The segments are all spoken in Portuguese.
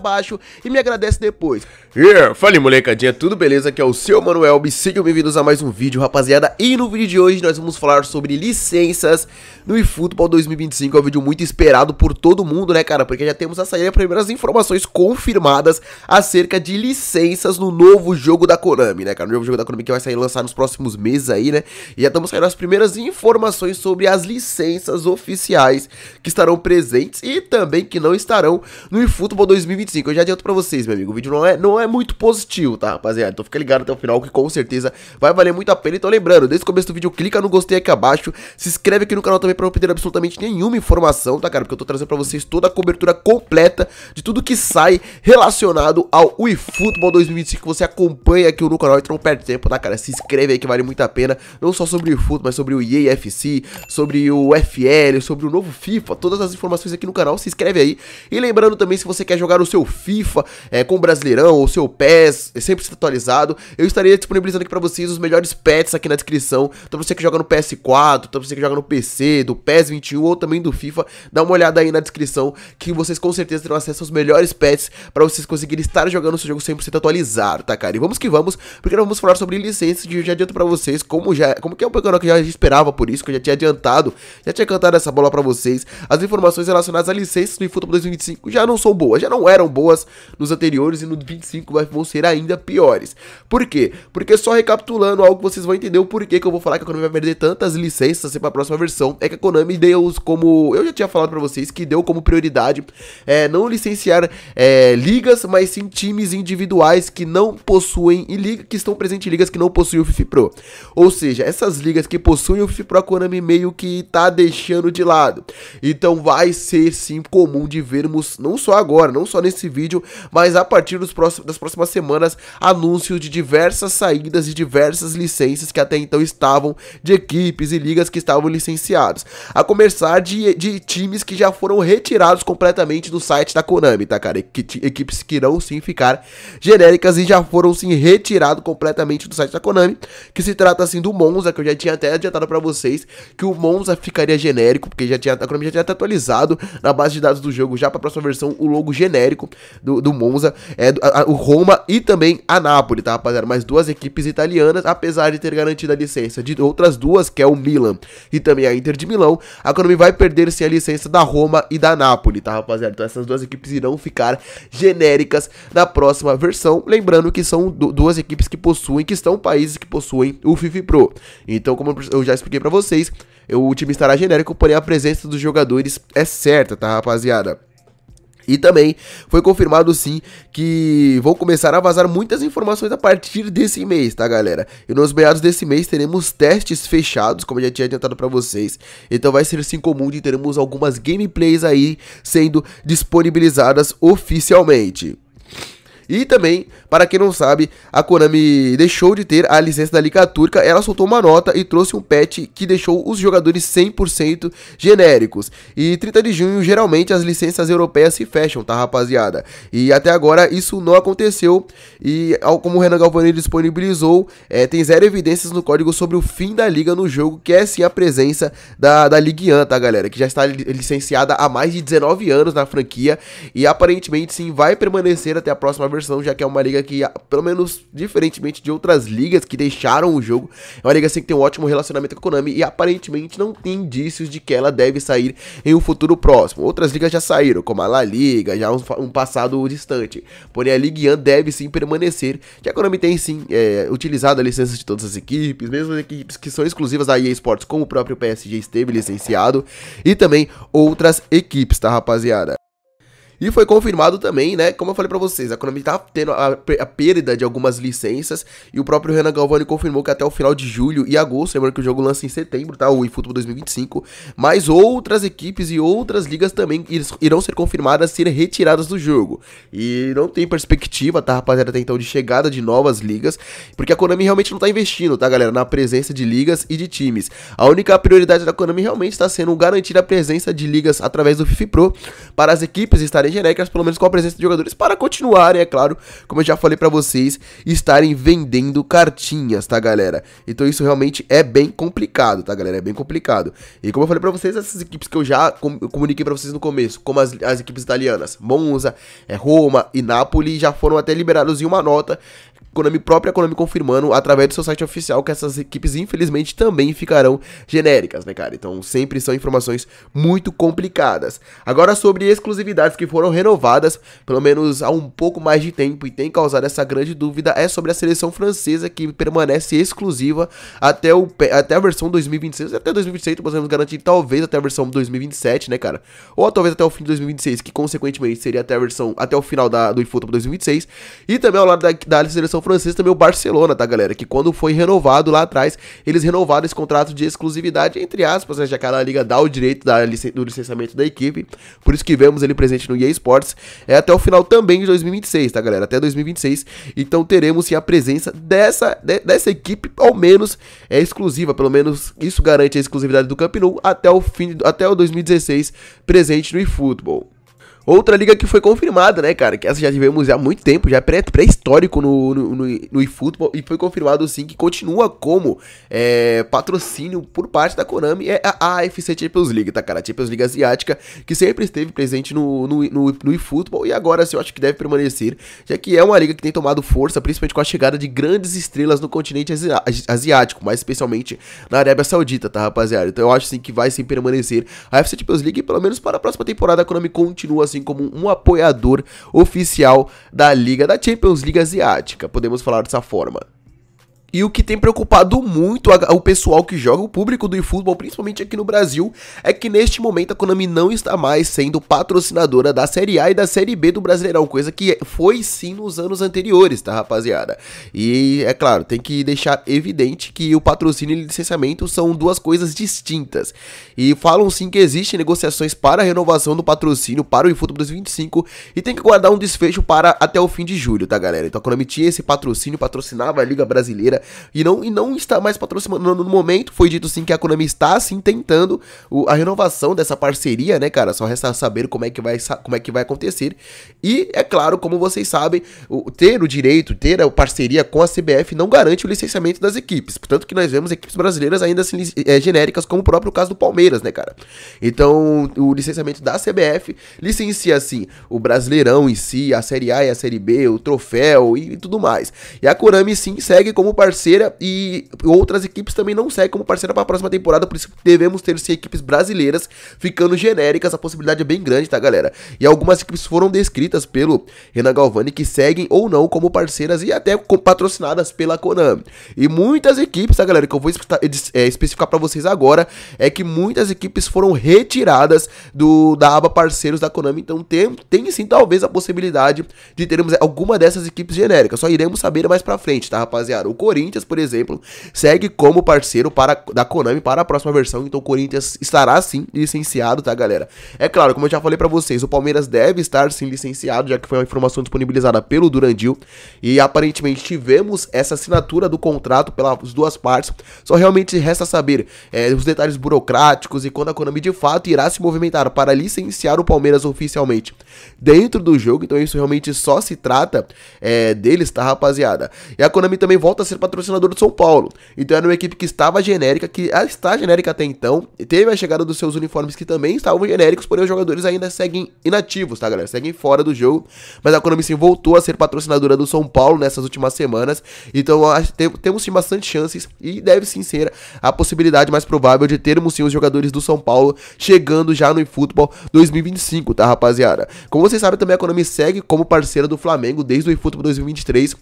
abaixo e me agradece depois. Yeah, fale molecadinha, tudo beleza? Aqui é o seu Manuel, me sejam bem-vindos a mais um vídeo, rapaziada. E no vídeo de hoje nós vamos falar sobre licenças no eFootball 2025, é um vídeo muito esperado por todo mundo, né, cara? Porque já temos a sair as primeiras informações confirmadas acerca de licenças no novo jogo da Konami, né, cara? No novo jogo da Konami que vai sair lançado nos próximos meses aí, né? E já estamos saindo as primeiras informações sobre as licenças oficiais que estarão presentes e também que não estarão no eFootball 2025 2025. Eu já adianto pra vocês, meu amigo. O vídeo não é, não é muito positivo, tá, rapaziada? Então fica ligado até o final, que com certeza vai valer muito a pena. Então lembrando, desde o começo do vídeo, clica no gostei aqui abaixo. Se inscreve aqui no canal também pra não perder absolutamente nenhuma informação, tá, cara? Porque eu tô trazendo pra vocês toda a cobertura completa de tudo que sai relacionado ao eFootball 2025. Você acompanha aqui no canal, então não perde tempo, tá, cara? Se inscreve aí que vale muito a pena. Não só sobre o eFootball, mas sobre o EA FC, sobre o FL, sobre o novo FIFA. Todas as informações aqui no canal, se inscreve aí. E lembrando também, se você quer jogar os seu FIFA, é, com o Brasileirão, ou seu PES, é sempre atualizado. Eu estarei disponibilizando aqui para vocês os melhores pets aqui na descrição. Então você que joga no PS4, então você que joga no PC, do PES 21 ou também do FIFA, dá uma olhada aí na descrição que vocês com certeza terão acesso aos melhores pets para vocês conseguirem estar jogando o seu jogo 100% atualizado, tá cara? E vamos que vamos, porque nós vamos falar sobre licenças de já adianto para vocês como já, como que é um Pokémon que eu já esperava por isso, que eu já tinha adiantado, já tinha cantado essa bola para vocês. As informações relacionadas a licenças do eFootball 2025 já não são boas, já não eram eram boas nos anteriores e no 25 vão ser ainda piores. Por quê? Porque só recapitulando algo vocês vão entender o porquê que eu vou falar que a Konami vai perder tantas licenças assim, para a próxima versão. É que a Konami deu como. Eu já tinha falado para vocês que deu como prioridade é, não licenciar é, ligas, mas sim times individuais que não possuem e liga, que estão presentes em ligas que não possuem o FIFA Pro. Ou seja, essas ligas que possuem o FIFA Pro, a Konami meio que tá deixando de lado. Então vai ser sim comum de vermos, não só agora, não só nesse nesse vídeo, mas a partir próximos, das próximas semanas, anúncios de diversas saídas e diversas licenças que até então estavam de equipes e ligas que estavam licenciadas. A começar de, de times que já foram retirados completamente do site da Konami, tá, cara? Equipes que irão sim ficar genéricas e já foram sim retirados completamente do site da Konami, que se trata assim do Monza, que eu já tinha até adiantado para vocês, que o Monza ficaria genérico, porque já tinha, a Konami já tinha até atualizado na base de dados do jogo já para a próxima versão o logo genérico histórico do, do Monza, é, a, o Roma e também a Napoli, tá, rapaziada? Mais duas equipes italianas, apesar de ter garantido a licença de outras duas, que é o Milan e também a Inter de Milão, a Konami vai perder sim a licença da Roma e da Napoli, tá, rapaziada? Então essas duas equipes irão ficar genéricas na próxima versão, lembrando que são du duas equipes que possuem, que estão países que possuem o FIFA Pro. Então, como eu já expliquei para vocês, o time estará genérico, porém a presença dos jogadores é certa, tá, rapaziada? E também foi confirmado sim que vão começar a vazar muitas informações a partir desse mês, tá galera? E nos meados desse mês teremos testes fechados, como eu já tinha adiantado para vocês. Então vai ser sim comum de teremos algumas gameplays aí sendo disponibilizadas oficialmente. E também, para quem não sabe, a Konami deixou de ter a licença da Liga Turca, ela soltou uma nota e trouxe um patch que deixou os jogadores 100% genéricos. E 30 de junho, geralmente, as licenças europeias se fecham, tá, rapaziada? E até agora, isso não aconteceu. E como o Renan Galvani disponibilizou, é, tem zero evidências no código sobre o fim da liga no jogo, que é sim a presença da, da Ligue 1, tá, galera? Que já está licenciada há mais de 19 anos na franquia e aparentemente sim vai permanecer até a próxima versão já que é uma liga que, pelo menos diferentemente de outras ligas que deixaram o jogo, é uma liga assim que tem um ótimo relacionamento com a Konami e aparentemente não tem indícios de que ela deve sair em um futuro próximo. Outras ligas já saíram, como a La Liga, já um, um passado distante. Porém, a Ligue 1 deve sim permanecer, já que a Konami tem sim é, utilizado a licença de todas as equipes, mesmo as equipes que são exclusivas da EA Sports, como o próprio PSG esteve licenciado, e também outras equipes, tá rapaziada? E foi confirmado também, né? Como eu falei para vocês, a Konami tá tendo a, a, perda de algumas licenças. E o próprio Renan Galvani confirmou que até o final de julho e agosto, lembrando que o jogo lança em setembro, tá? O eFootball 2025. Mas outras equipes e outras ligas também irão ser confirmadas serem retiradas do jogo. E não tem perspectiva, tá, rapaziada, até então, de chegada de novas ligas. Porque a Konami realmente não tá investindo, tá, galera? Na presença de ligas e de times. A única prioridade da Konami realmente está sendo garantir a presença de ligas através do FIFA Pro para as equipes estarem mais genéricas, pelo menos com a presença de jogadores, para continuarem, é claro, como eu já falei para vocês, estarem vendendo cartinhas, tá, galera? Então isso realmente é bem complicado, tá, galera? É bem complicado. E como eu falei para vocês, essas equipes que eu já com comuniquei para vocês no começo, como as, as equipes italianas, Monza, é, Roma e Napoli, já foram até liberados em uma nota Konami própria, Konami confirmando através do seu site oficial que essas equipes infelizmente também ficarão genéricas, né, cara? Então sempre são informações muito complicadas. Agora sobre exclusividades que foram renovadas, pelo menos há um pouco mais de tempo e tem causado essa grande dúvida é sobre a seleção francesa que permanece exclusiva até, o, até a versão 2026, até 2026 então, podemos garantir talvez até a versão 2027, né, cara? Ou talvez até o fim de 2026, que consequentemente seria até a versão até o final da, do eFootball 2026. E também ao lado da, da seleção francês também o Barcelona, tá, galera? Que quando foi renovado lá atrás, eles renovaram esse contrato de exclusividade, entre aspas, né? Já que a Liga dá o direito da licen do licenciamento da equipe. Por isso que vemos ele presente no EA Sports. É até o final também de 2026, tá, galera? Até 2026. Então teremos sim a presença dessa, de, dessa equipe, ao menos é exclusiva. Pelo menos isso garante a exclusividade do Camp até o fim, até o 2016, presente no eFootball. Outra liga que foi confirmada, né, cara? Que essa já tivemos há muito tempo, já é pré-histórico no, no, no, no eFootball. E foi confirmado sim que continua como é, patrocínio por parte da Konami. É a AFC Champions League, tá, cara? A Champions League Asiática, que sempre esteve presente no, no, no, no eFootball. E agora sim, eu acho que deve permanecer, já que é uma liga que tem tomado força, principalmente com a chegada de grandes estrelas no continente asi asiático, mais especialmente na Arábia Saudita, tá, rapaziada? Então eu acho sim que vai sim permanecer a AFC Champions League. E pelo menos para a próxima temporada, a Konami continua assim assim como um apoiador oficial da Liga da Champions League Asiática, podemos falar dessa forma. E o que tem preocupado muito o pessoal que joga, o público do eFootball, principalmente aqui no Brasil, é que neste momento a Konami não está mais sendo patrocinadora da Série A e da Série B do Brasileirão, coisa que foi sim nos anos anteriores, tá rapaziada? E é claro, tem que deixar evidente que o patrocínio e licenciamento são duas coisas distintas. E falam sim que existem negociações para a renovação do patrocínio para o eFootball 2025 e tem que guardar um desfecho para até o fim de julho, tá galera? Então a Konami tinha esse patrocínio, patrocinava a Liga Brasileira, e não, e não está mais patrocinando no momento. Foi dito sim que a Konami está sim tentando o, a renovação dessa parceria, né, cara? Só resta saber como é que vai, como é que vai acontecer. E, é claro, como vocês sabem, o, ter o direito, ter a parceria com a CBF não garante o licenciamento das equipes. Portanto, que nós vemos equipes brasileiras ainda assim, é, genéricas, como o próprio caso do Palmeiras, né, cara? Então, o licenciamento da CBF licencia, assim, o Brasileirão em si, a Série A e a Série B, o troféu e, e tudo mais. E a Konami, sim, segue como parceria parceira e outras equipes também não seguem como parceira para a próxima temporada, por isso devemos ter sim equipes brasileiras ficando genéricas, a possibilidade é bem grande, tá galera? E algumas equipes foram descritas pelo Renan Galvani que seguem ou não como parceiras e até patrocinadas pela Konami. E muitas equipes, tá galera, que eu vou eh, eh, especificar para vocês agora, é que muitas equipes foram retiradas do da aba parceiros da Konami, então tem, tem sim talvez a possibilidade de termos eh, alguma dessas equipes genéricas, só iremos saber mais pra frente, tá rapaziada? O Corinthians Corinthians, por exemplo, segue como parceiro para, da Konami para a próxima versão. Então o Corinthians estará sim licenciado, tá, galera? É claro, como eu já falei para vocês, o Palmeiras deve estar sim licenciado, já que foi uma informação disponibilizada pelo Durandil. E aparentemente tivemos essa assinatura do contrato pelas duas partes. Só realmente resta saber é, os detalhes burocráticos e quando a Konami de fato irá se movimentar para licenciar o Palmeiras oficialmente dentro do jogo. Então isso realmente só se trata é, deles, tá, rapaziada? E a Konami também volta a ser patrocinador do São Paulo. Então era uma equipe que estava genérica, que é, está genérica até então. teve a chegada dos seus uniformes que também estavam genéricos, porém os jogadores ainda seguem inativos, tá, galera? Seguem fora do jogo. Mas a Konami sim voltou a ser patrocinadora do São Paulo nessas últimas semanas. Então temos sim bastante chances e deve sim ser a possibilidade mais provável de termos sim os jogadores do São Paulo chegando já no eFootball 2025, tá, rapaziada? Como vocês sabem, também a Konami segue como parceira do Flamengo desde o eFootball 2023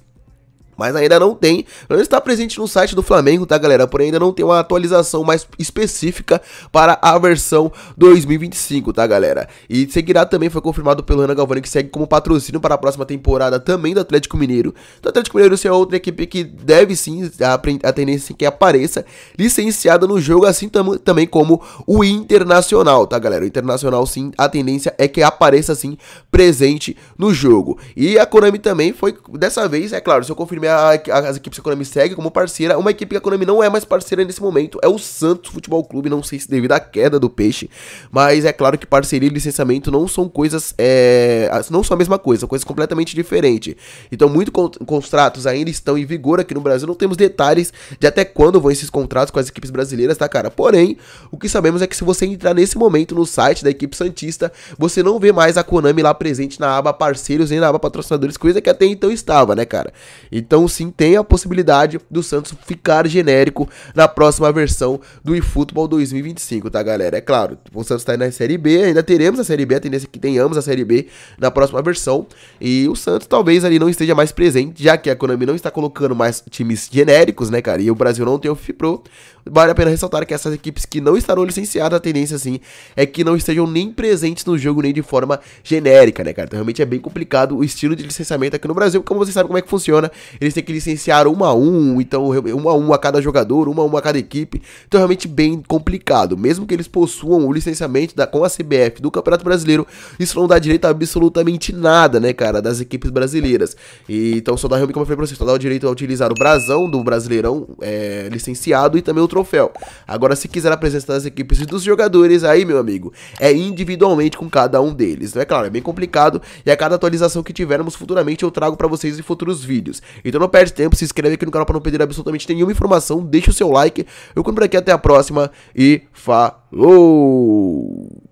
mas ainda não tem. ainda está presente no site do Flamengo, tá, galera? Porém, ainda não tem uma atualização mais específica para a versão 2025, tá, galera? E seguirá também, foi confirmado pelo Renan Galvani, que segue como patrocínio para a próxima temporada também do Atlético Mineiro. Então Atlético Mineiro ser é outra equipe que deve sim, a tendência é que apareça, licenciada no jogo, assim tam também como o Internacional, tá, galera? O Internacional, sim, a tendência é que apareça, sim, presente no jogo. E a Konami também foi, dessa vez, é claro, se eu confirmei a, a, as equipes que a Konami segue como parceira. Uma equipe que a Konami não é mais parceira nesse momento é o Santos Futebol Clube. Não sei se devido à queda do peixe, mas é claro que parceria e licenciamento não são coisas. É, não são a mesma coisa, são coisas completamente diferentes. Então, muitos contratos ainda estão em vigor aqui no Brasil. Não temos detalhes de até quando vão esses contratos com as equipes brasileiras, tá, cara? Porém, o que sabemos é que se você entrar nesse momento no site da equipe Santista, você não vê mais a Konami lá presente na aba parceiros e na aba patrocinadores, coisa que até então estava, né, cara? Então, então, sim, tem a possibilidade do Santos ficar genérico na próxima versão do eFootball 2025, tá, galera? É claro, o Santos tá aí na Série B, ainda teremos a Série B, a tendência é que tenhamos a Série B na próxima versão. E o Santos talvez ali não esteja mais presente, já que a Konami não está colocando mais times genéricos, né, cara? E o Brasil não tem o FIPRO. Vale a pena ressaltar que essas equipes que não estarão licenciadas, a tendência, assim, é que não estejam nem presentes no jogo, nem de forma genérica, né, cara? Então, realmente é bem complicado o estilo de licenciamento aqui no Brasil, como vocês sabem como é que funciona. Ele eles têm que licenciar um a um, então um a um a cada jogador, um a um a cada equipe. Então é realmente bem complicado. Mesmo que eles possuam o licenciamento da, com a CBF do Campeonato Brasileiro, isso não dá direito a absolutamente nada, né, cara, das equipes brasileiras. E, então só dá realmente, como eu falei pra vocês, só dá o direito a utilizar o brasão do Brasileirão é, licenciado e também o troféu. Agora, se quiser a presença das equipes e dos jogadores, aí, meu amigo, é individualmente com cada um deles. Então é claro, é bem complicado e a cada atualização que tivermos futuramente eu trago para vocês em futuros vídeos. Então então não perde tempo, se inscreve aqui no canal para não perder absolutamente nenhuma informação, deixa o seu like. Eu conto por aqui, até a próxima e falou!